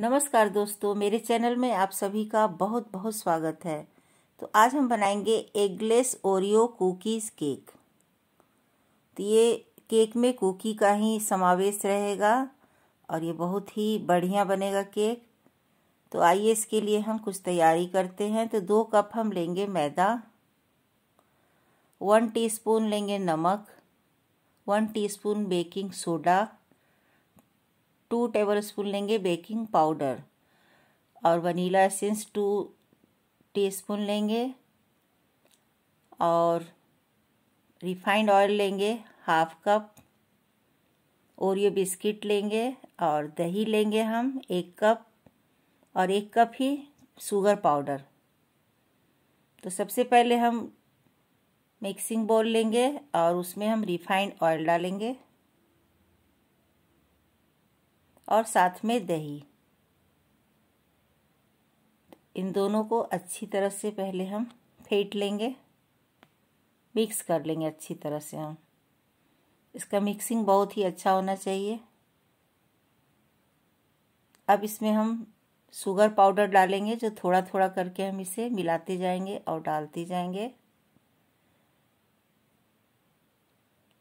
नमस्कार दोस्तों मेरे चैनल में आप सभी का बहुत बहुत स्वागत है तो आज हम बनाएंगे एगलेस ओरियो कुकीज़ केक तो ये केक में कुकी का ही समावेश रहेगा और ये बहुत ही बढ़िया बनेगा केक तो आइए इसके लिए हम कुछ तैयारी करते हैं तो दो कप हम लेंगे मैदा वन टीस्पून लेंगे नमक one teaspoon baking soda two tablespoon लेंगे बेकिंग पाउडर और वनीला एसेंस टू टीस्पून लेंगे और रिफाइंड ऑयल लेंगे हाफ कप ओरियो बिस्किट लेंगे और दही लेंगे हम एक कप और एक कप ही शुगर पाउडर तो सबसे पहले हम मिक्सिंग बोल लेंगे और उसमें हम रिफाइंड ऑयल डालेंगे और साथ में दही इन दोनों को अच्छी तरह से पहले हम फेंट लेंगे मिक्स कर लेंगे अच्छी तरह से हम इसका मिक्सिंग बहुत ही अच्छा होना चाहिए अब इसमें हम शुगर पाउडर डालेंगे जो थोड़ा थोड़ा करके हम इसे मिलाते जाएंगे और डालते जाएंगे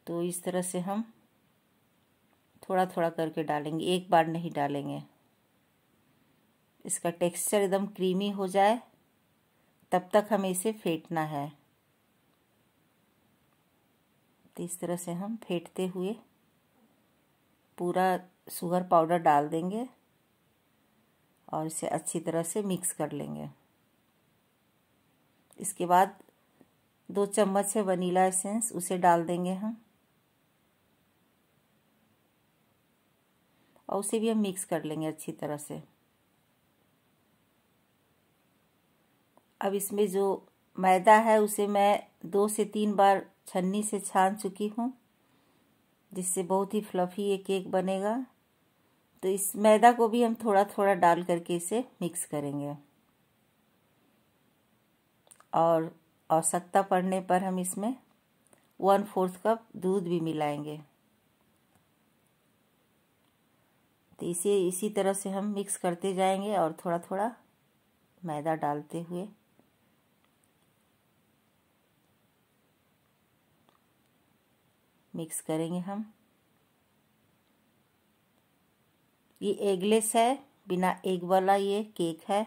तो इस तरह से हम थोड़ा थोड़ा करके डालेंगे एक बार नहीं डालेंगे इसका टेक्सचर एकदम क्रीमी हो जाए तब तक हमें इसे फेंटना है तो इस तरह से हम फेंटते हुए पूरा शुगर पाउडर डाल देंगे और इसे अच्छी तरह से मिक्स कर लेंगे इसके बाद दो चम्मच है वनीला एसेंस उसे डाल देंगे हम और उसे भी हम मिक्स कर लेंगे अच्छी तरह से अब इसमें जो मैदा है उसे मैं दो से तीन बार छन्नी से छान चुकी हूँ जिससे बहुत ही फ्लफ़ी ये केक बनेगा तो इस मैदा को भी हम थोड़ा थोड़ा डाल करके इसे मिक्स करेंगे और आवश्यकता पड़ने पर हम इसमें वन फोर्थ कप दूध भी मिलाएंगे तो इसे इसी तरह से हम मिक्स करते जाएंगे और थोड़ा थोड़ा मैदा डालते हुए मिक्स करेंगे हम ये एगलेस है बिना एग वाला ये केक है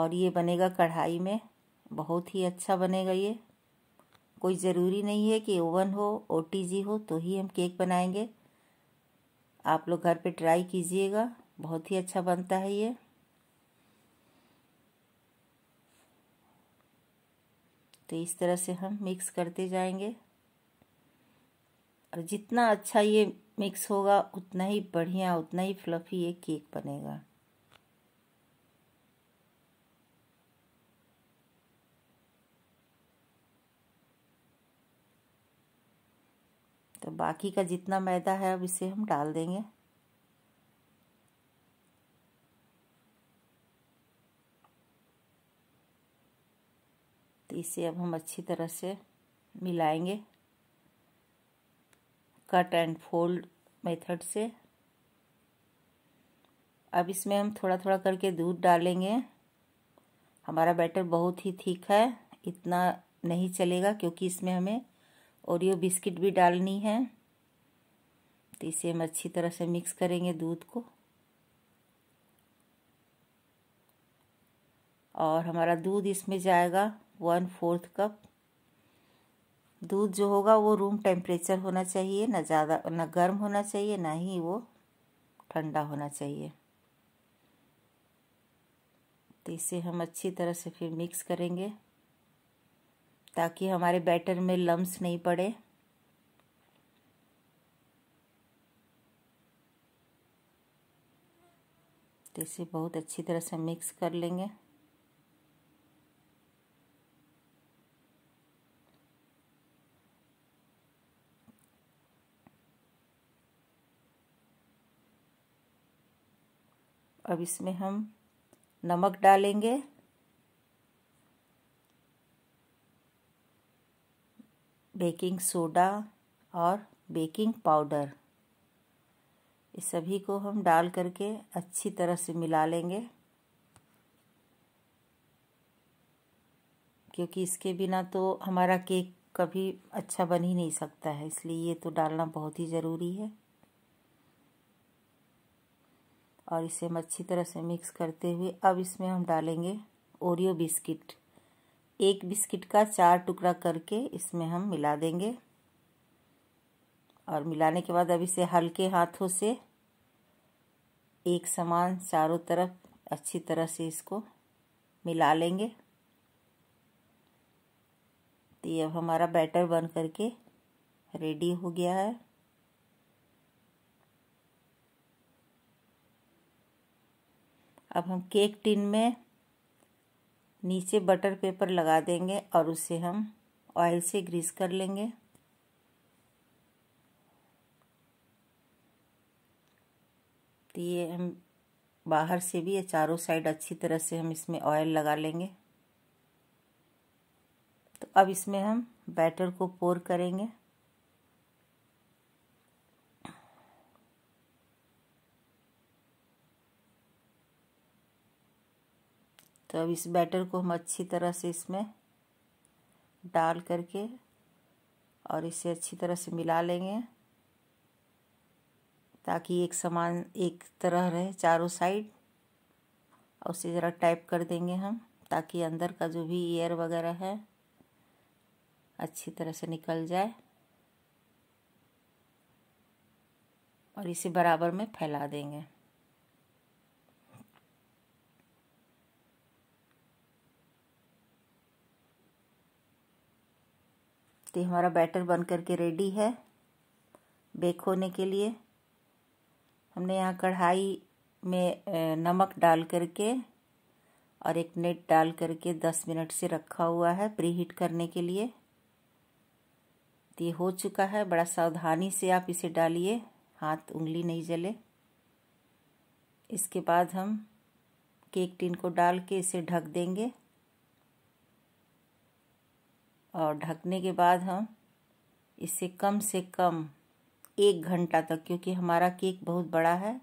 और ये बनेगा कढ़ाई में बहुत ही अच्छा बनेगा ये कोई ज़रूरी नहीं है कि ओवन हो ओ हो तो ही हम केक बनाएंगे आप लोग घर पे ट्राई कीजिएगा बहुत ही अच्छा बनता है ये तो इस तरह से हम मिक्स करते जाएंगे और जितना अच्छा ये मिक्स होगा उतना ही बढ़िया उतना ही फ्लफी ये केक बनेगा तो बाकी का जितना मैदा है अब इसे हम डाल देंगे तो इसे अब हम अच्छी तरह से मिलाएंगे कट एंड फोल्ड मेथड से अब इसमें हम थोड़ा थोड़ा करके दूध डालेंगे हमारा बैटर बहुत ही ठीक है इतना नहीं चलेगा क्योंकि इसमें हमें ओरियो बिस्किट भी डालनी है तो इसे हम अच्छी तरह से मिक्स करेंगे दूध को और हमारा दूध इसमें जाएगा वन फोर्थ कप दूध जो होगा वो रूम टेम्परेचर होना चाहिए ना ज़्यादा ना गर्म होना चाहिए ना ही वो ठंडा होना चाहिए तो इसे हम अच्छी तरह से फिर मिक्स करेंगे ताकि हमारे बैटर में लम्स नहीं पड़े तो इसे बहुत अच्छी तरह से मिक्स कर लेंगे अब इसमें हम नमक डालेंगे बेकिंग सोडा और बेकिंग पाउडर इस सभी को हम डाल करके अच्छी तरह से मिला लेंगे क्योंकि इसके बिना तो हमारा केक कभी अच्छा बन ही नहीं सकता है इसलिए ये तो डालना बहुत ही ज़रूरी है और इसे हम अच्छी तरह से मिक्स करते हुए अब इसमें हम डालेंगे ओरियो बिस्किट एक बिस्किट का चार टुकड़ा करके इसमें हम मिला देंगे और मिलाने के बाद अब इसे हल्के हाथों से एक समान चारों तरफ अच्छी तरह से इसको मिला लेंगे तो ये अब हमारा बैटर बन करके रेडी हो गया है अब हम केक टिन में नीचे बटर पेपर लगा देंगे और उसे हम ऑयल से ग्रीस कर लेंगे तो ये हम बाहर से भी या चारों साइड अच्छी तरह से हम इसमें ऑयल लगा लेंगे तो अब इसमें हम बैटर को पोर करेंगे तो अब इस बैटर को हम अच्छी तरह से इसमें डाल करके और इसे अच्छी तरह से मिला लेंगे ताकि एक समान एक तरह रहे चारों साइड और उसे ज़रा टाइप कर देंगे हम ताकि अंदर का जो भी एयर वगैरह है अच्छी तरह से निकल जाए और इसे बराबर में फैला देंगे तो ये हमारा बैटर बन करके रेडी है बेक होने के लिए हमने यहाँ कढ़ाई में नमक डाल करके और एक नेट डाल करके दस मिनट से रखा हुआ है प्री हीट करने के लिए तो ये हो चुका है बड़ा सावधानी से आप इसे डालिए हाथ उंगली नहीं जले इसके बाद हम केक टिन को डाल के इसे ढक देंगे और ढकने के बाद हम इसे कम से कम एक घंटा तक क्योंकि हमारा केक बहुत बड़ा है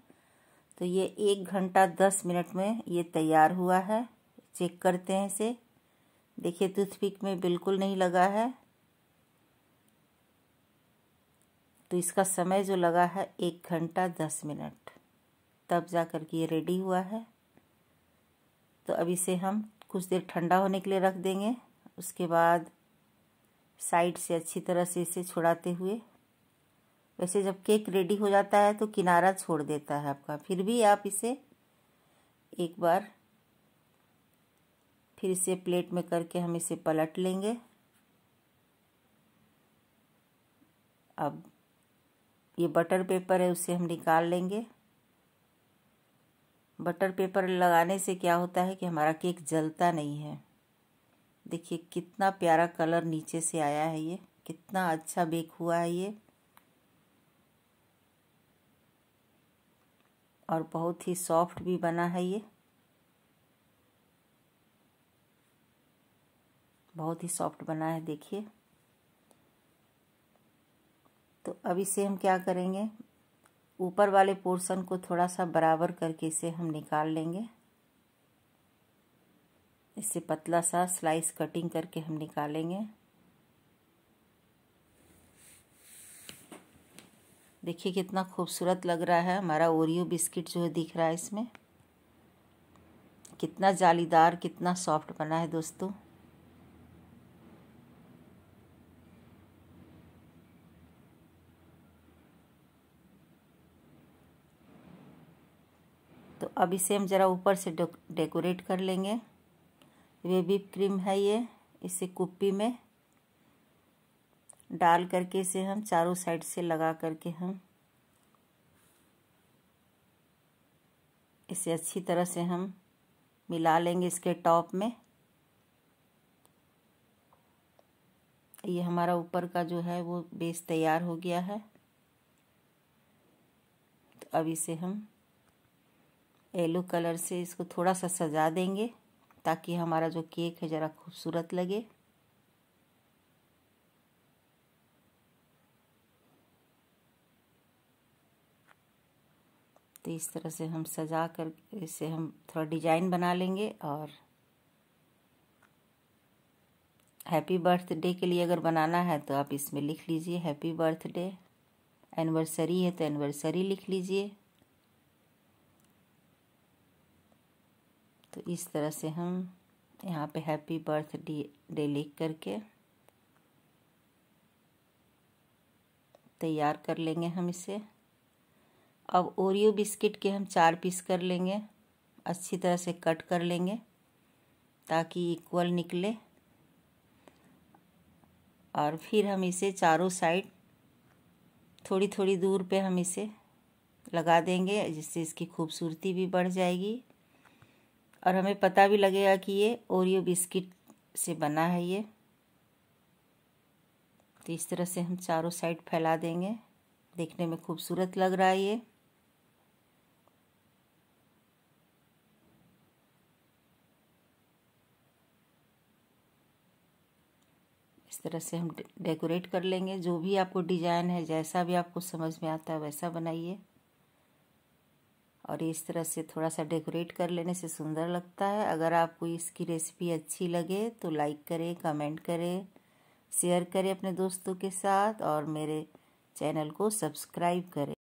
तो ये एक घंटा दस मिनट में ये तैयार हुआ है चेक करते हैं इसे देखिए टूथपिक में बिल्कुल नहीं लगा है तो इसका समय जो लगा है एक घंटा दस मिनट तब जा कर के ये रेडी हुआ है तो अब इसे हम कुछ देर ठंडा होने के लिए रख देंगे उसके बाद साइड से अच्छी तरह से इसे छुड़ाते हुए वैसे जब केक रेडी हो जाता है तो किनारा छोड़ देता है आपका फिर भी आप इसे एक बार फिर इसे प्लेट में करके हम इसे पलट लेंगे अब ये बटर पेपर है उसे हम निकाल लेंगे बटर पेपर लगाने से क्या होता है कि हमारा केक जलता नहीं है देखिए कितना प्यारा कलर नीचे से आया है ये कितना अच्छा बेक हुआ है ये और बहुत ही सॉफ्ट भी बना है ये बहुत ही सॉफ्ट बना है देखिए तो अब इसे हम क्या करेंगे ऊपर वाले पोर्शन को थोड़ा सा बराबर करके इसे हम निकाल लेंगे इससे पतला सा स्लाइस कटिंग करके हम निकालेंगे देखिए कितना खूबसूरत लग रहा है हमारा ओरियो बिस्किट जो है दिख रहा है इसमें कितना जालीदार कितना सॉफ्ट बना है दोस्तों तो अब इसे हम ज़रा ऊपर से डेकोरेट कर लेंगे बेबी क्रीम है ये इसे कुप्पी में डाल करके इसे हम चारों साइड से लगा करके हम इसे अच्छी तरह से हम मिला लेंगे इसके टॉप में ये हमारा ऊपर का जो है वो बेस तैयार हो गया है तो अब इसे हम येलो कलर से इसको थोड़ा सा सजा देंगे ताकि हमारा जो केक है ज़रा खूबसूरत लगे तो इस तरह से हम सजा कर इसे हम थोड़ा डिजाइन बना लेंगे और हैप्पी बर्थडे के लिए अगर बनाना है तो आप इसमें लिख लीजिए हैप्पी बर्थडे एनिवर्सरी है तो एनिवर्सरी लिख लीजिए तो इस तरह से हम यहाँ पे हैप्पी बर्थ डे लिख करके तैयार कर लेंगे हम इसे अब ओरियो बिस्किट के हम चार पीस कर लेंगे अच्छी तरह से कट कर लेंगे ताकि इक्वल निकले और फिर हम इसे चारों साइड थोड़ी थोड़ी दूर पे हम इसे लगा देंगे जिससे इसकी खूबसूरती भी बढ़ जाएगी और हमें पता भी लगेगा कि ये ओरियो बिस्किट से बना है ये तो इस तरह से हम चारों साइड फैला देंगे देखने में खूबसूरत लग रहा है ये इस तरह से हम डेकोरेट कर लेंगे जो भी आपको डिजाइन है जैसा भी आपको समझ में आता है वैसा बनाइए और इस तरह से थोड़ा सा डेकोरेट कर लेने से सुंदर लगता है अगर आपको इसकी रेसिपी अच्छी लगे तो लाइक करें कमेंट करें शेयर करें अपने दोस्तों के साथ और मेरे चैनल को सब्सक्राइब करें